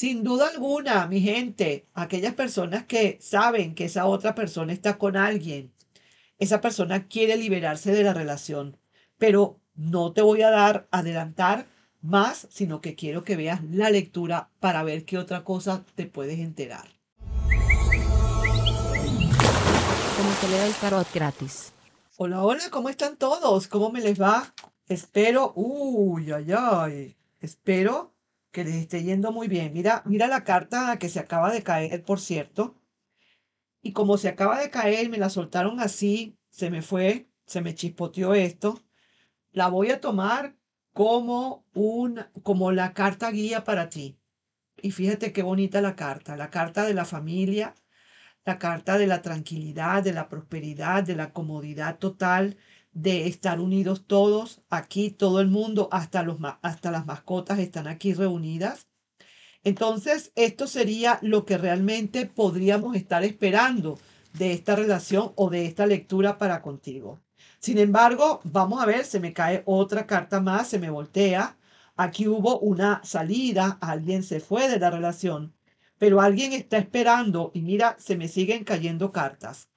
Sin duda alguna, mi gente, aquellas personas que saben que esa otra persona está con alguien, esa persona quiere liberarse de la relación, pero no te voy a dar adelantar más, sino que quiero que veas la lectura para ver qué otra cosa te puedes enterar. Como te da el tarot gratis. Hola, hola, ¿cómo están todos? ¿Cómo me les va? Espero, uy, ay, ay, espero que les esté yendo muy bien. Mira, mira la carta que se acaba de caer, por cierto. Y como se acaba de caer, me la soltaron así, se me fue, se me chispoteó esto. La voy a tomar como, un, como la carta guía para ti. Y fíjate qué bonita la carta, la carta de la familia, la carta de la tranquilidad, de la prosperidad, de la comodidad total, de estar unidos todos aquí, todo el mundo, hasta, los, hasta las mascotas están aquí reunidas. Entonces, esto sería lo que realmente podríamos estar esperando de esta relación o de esta lectura para contigo. Sin embargo, vamos a ver, se me cae otra carta más, se me voltea. Aquí hubo una salida, alguien se fue de la relación, pero alguien está esperando y mira, se me siguen cayendo cartas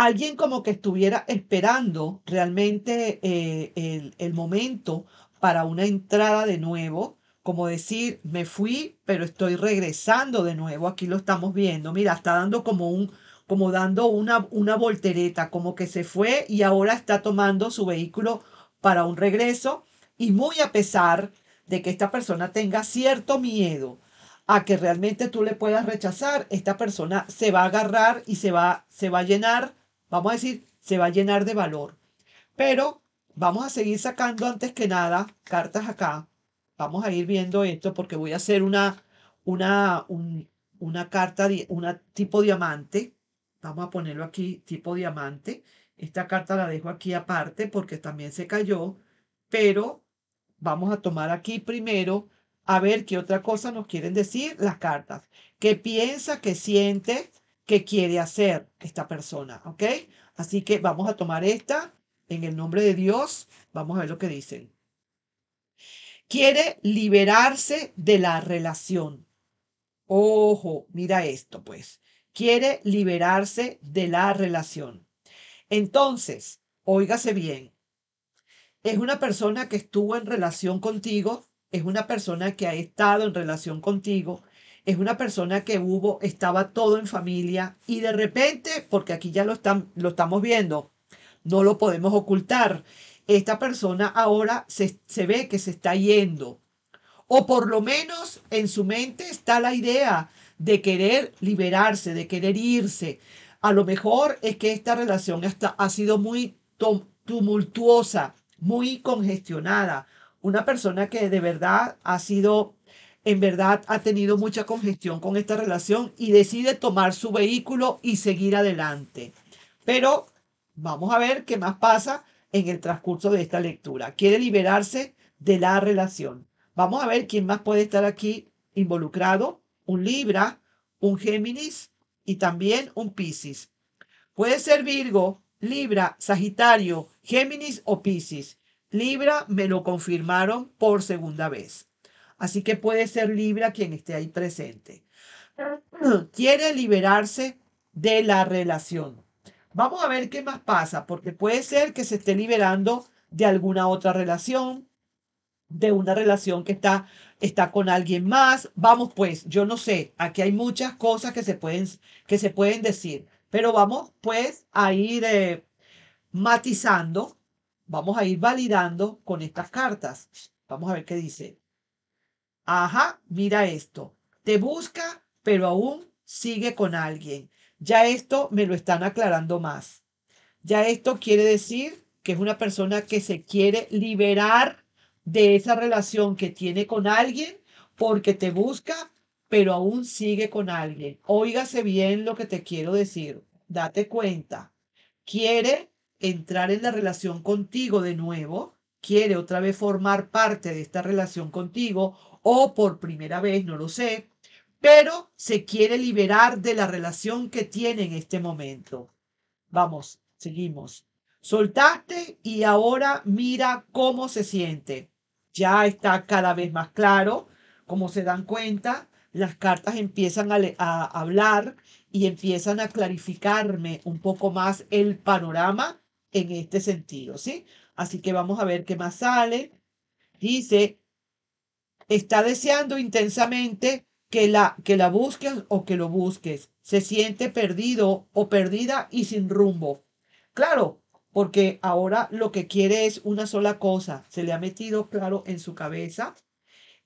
alguien como que estuviera esperando realmente eh, el, el, momento para una entrada de nuevo, como decir, me fui, pero estoy regresando de nuevo, aquí lo estamos viendo, mira, está dando como un como dando una, una voltereta, como que se fue y ahora está tomando su vehículo para un regreso y muy a pesar de que esta persona tenga cierto miedo a que realmente tú le puedas rechazar, esta persona se va a agarrar y se va, se va a llenar vamos a decir, se va a llenar de valor. Pero vamos a seguir sacando antes que nada cartas acá. Vamos a ir viendo esto porque voy a hacer una, una, un, una carta, una tipo diamante. Vamos a ponerlo aquí, tipo diamante. Esta carta la dejo aquí aparte porque también se cayó, pero vamos a tomar aquí primero a ver qué otra cosa nos quieren decir las cartas. ¿Qué piensa, qué siente, qué quiere hacer esta persona, ¿ok? Así que vamos a tomar esta en el nombre de Dios. Vamos a ver lo que dicen. Quiere liberarse de la relación. Ojo, mira esto pues. Quiere liberarse de la relación. Entonces, óigase bien, es una persona que estuvo en relación contigo, es una persona que ha estado en relación contigo, es una persona que hubo, estaba todo en familia y de repente, porque aquí ya lo, están, lo estamos viendo, no lo podemos ocultar, esta persona ahora se, ve que se está yendo. O por lo menos en su mente está la idea de querer liberarse, de querer irse. A lo mejor es que esta relación hasta ha sido muy tumultuosa, muy congestionada. Una persona que de verdad ha sido en verdad ha tenido mucha congestión con esta relación y decide tomar su vehículo y seguir adelante. Pero vamos a ver qué más pasa en el transcurso de esta lectura. Quiere liberarse de la relación. Vamos a ver quién más puede estar aquí involucrado. Un Libra, un Géminis y también un Piscis. Puede ser Virgo, Libra, Sagitario, Géminis o Piscis. Libra me lo confirmaron por segunda vez. Así que puede ser libre a quien esté ahí presente. Quiere liberarse de la relación. Vamos a ver qué más pasa, porque puede ser que se esté liberando de alguna otra relación, de una relación que está, está con alguien más. Vamos pues, yo no sé, aquí hay muchas cosas que se pueden, que se pueden decir, pero vamos pues a ir eh, matizando, vamos a ir validando con estas cartas. Vamos a ver qué dice. Ajá, mira esto. Te busca, pero aún sigue con alguien. Ya esto me lo están aclarando más. Ya esto quiere decir que es una persona que se quiere liberar de esa relación que tiene con alguien porque te busca, pero aún sigue con alguien. Óigase bien lo que te quiero decir. Date cuenta. Quiere entrar en la relación contigo de nuevo, quiere otra vez formar parte de esta relación contigo o por primera vez, no lo sé, pero se quiere liberar de la relación que tiene en este momento. Vamos, seguimos. Soltaste y ahora mira cómo se siente. Ya está cada vez más claro, como se dan cuenta, las cartas empiezan a, a hablar y empiezan a clarificarme un poco más el panorama en este sentido, ¿sí? Así que vamos a ver qué más sale. Dice, está deseando intensamente que la, que la busques o que lo busques. Se siente perdido o perdida y sin rumbo. Claro, porque ahora lo que quiere es una sola cosa. Se le ha metido claro en su cabeza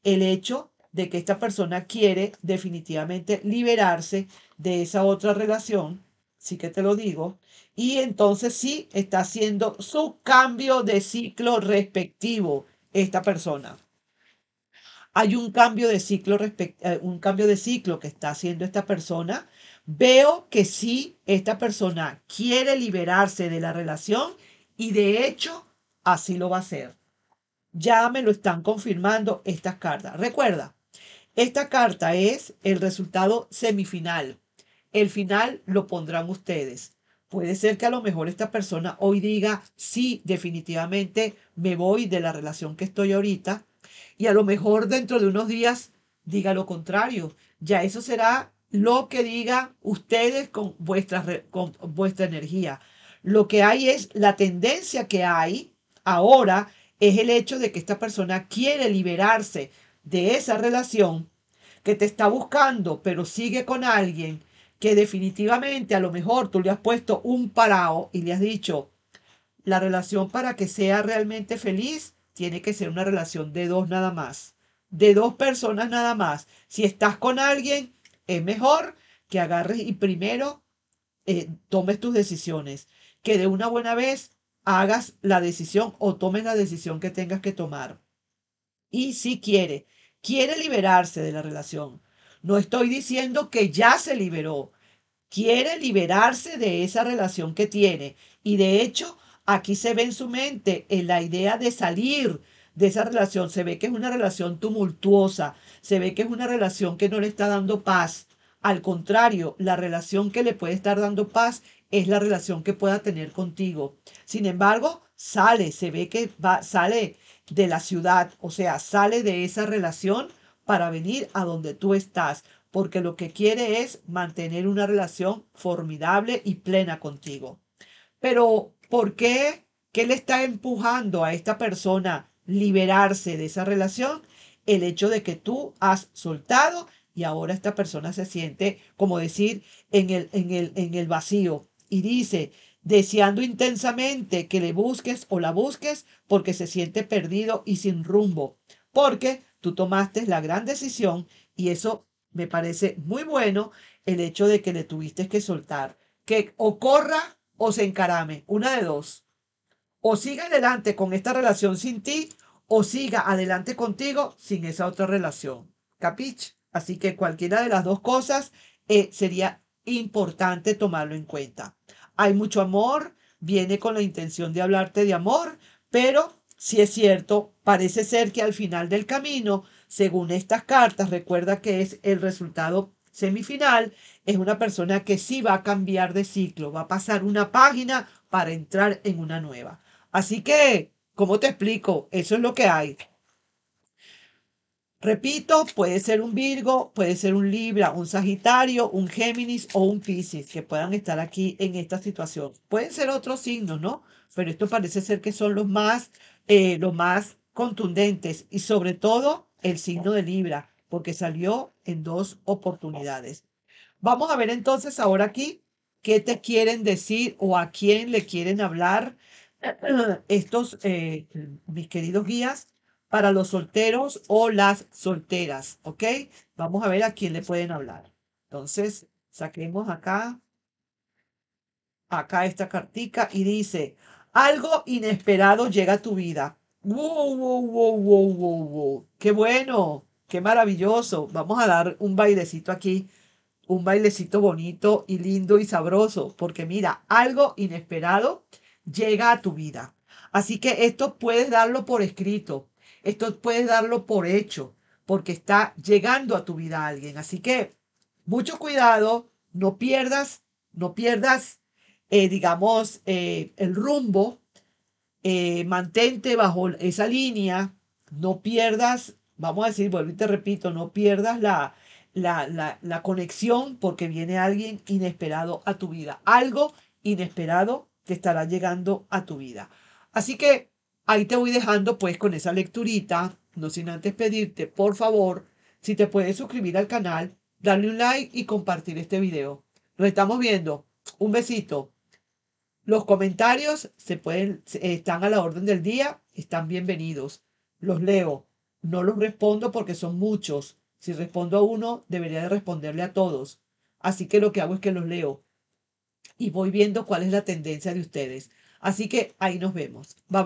el hecho de que esta persona quiere definitivamente liberarse de esa otra relación sí que te lo digo, y entonces sí está haciendo su cambio de ciclo respectivo esta persona. Hay un cambio de ciclo, eh, un cambio de ciclo que está haciendo esta persona. Veo que sí, esta persona quiere liberarse de la relación y de hecho así lo va a hacer. Ya me lo están confirmando estas cartas. Recuerda, esta carta es el resultado semifinal el final lo pondrán ustedes. Puede ser que a lo mejor esta persona hoy diga, sí, definitivamente me voy de la relación que estoy ahorita. Y a lo mejor dentro de unos días diga lo contrario. Ya eso será lo que digan ustedes con vuestra, con vuestra energía. Lo que hay es la tendencia que hay ahora es el hecho de que esta persona quiere liberarse de esa relación que te está buscando, pero sigue con alguien que definitivamente a lo mejor tú le has puesto un parao y le has dicho, la relación para que sea realmente feliz tiene que ser una relación de dos nada más, de dos personas nada más. Si estás con alguien, es mejor que agarres y primero eh, tomes tus decisiones, que de una buena vez hagas la decisión o tomes la decisión que tengas que tomar. Y si quiere, quiere liberarse de la relación, no estoy diciendo que ya se liberó. Quiere liberarse de esa relación que tiene. Y de hecho, aquí se ve en su mente en la idea de salir de esa relación. Se ve que es una relación tumultuosa. Se ve que es una relación que no le está dando paz. Al contrario, la relación que le puede estar dando paz es la relación que pueda tener contigo. Sin embargo, sale, se ve que va, sale de la ciudad, o sea, sale de esa relación para venir a donde tú estás, porque lo que quiere es mantener una relación formidable y plena contigo. Pero, ¿por qué? ¿Qué le está empujando a esta persona liberarse de esa relación? El hecho de que tú has soltado y ahora esta persona se siente, como decir, en el, en el, en el vacío. Y dice, deseando intensamente que le busques o la busques porque se siente perdido y sin rumbo, porque tú tomaste la gran decisión y eso me parece muy bueno, el hecho de que le tuviste que soltar, que o corra o se encarame, una de dos. O siga adelante con esta relación sin ti o siga adelante contigo sin esa otra relación. ¿Capich? Así que cualquiera de las dos cosas eh, sería importante tomarlo en cuenta. Hay mucho amor, viene con la intención de hablarte de amor, pero si es cierto, Parece ser que al final del camino, según estas cartas, recuerda que es el resultado semifinal, es una persona que sí va a cambiar de ciclo, va a pasar una página para entrar en una nueva. Así que, ¿cómo te explico? Eso es lo que hay. Repito, puede ser un Virgo, puede ser un Libra, un Sagitario, un Géminis o un Pisces, que puedan estar aquí en esta situación. Pueden ser otros signos, ¿no? Pero esto parece ser que son los más, eh, los más contundentes y sobre todo el signo de Libra, porque salió en dos oportunidades. Vamos a ver entonces ahora aquí qué te quieren decir o a quién le quieren hablar estos, eh, mis queridos guías, para los solteros o las solteras, ¿ok? Vamos a ver a quién le pueden hablar. Entonces, saquemos acá, acá esta cartica y dice, algo inesperado llega a tu vida ¡Wow, wow, wow, wow, wow, wow! qué bueno! ¡Qué maravilloso! Vamos a dar un bailecito aquí, un bailecito bonito y lindo y sabroso, porque mira, algo inesperado llega a tu vida. Así que esto puedes darlo por escrito, esto puedes darlo por hecho, porque está llegando a tu vida alguien. Así que mucho cuidado, no pierdas, no pierdas, eh, digamos, eh, el rumbo eh, mantente bajo esa línea, no pierdas, vamos a decir, vuelvo y te repito, no pierdas la, la, la conexión porque viene alguien inesperado a tu vida. Algo inesperado te estará llegando a tu vida. Así que ahí te voy dejando pues con esa lecturita, no sin antes pedirte, por favor, si te puedes suscribir al canal, darle un like y compartir este video. Nos estamos viendo. Un besito. Los comentarios se pueden, están a la orden del día, están bienvenidos. Los leo. No los respondo porque son muchos. Si respondo a uno, debería de responderle a todos. Así que lo que hago es que los leo y voy viendo cuál es la tendencia de ustedes. Así que ahí nos vemos. Bye bye.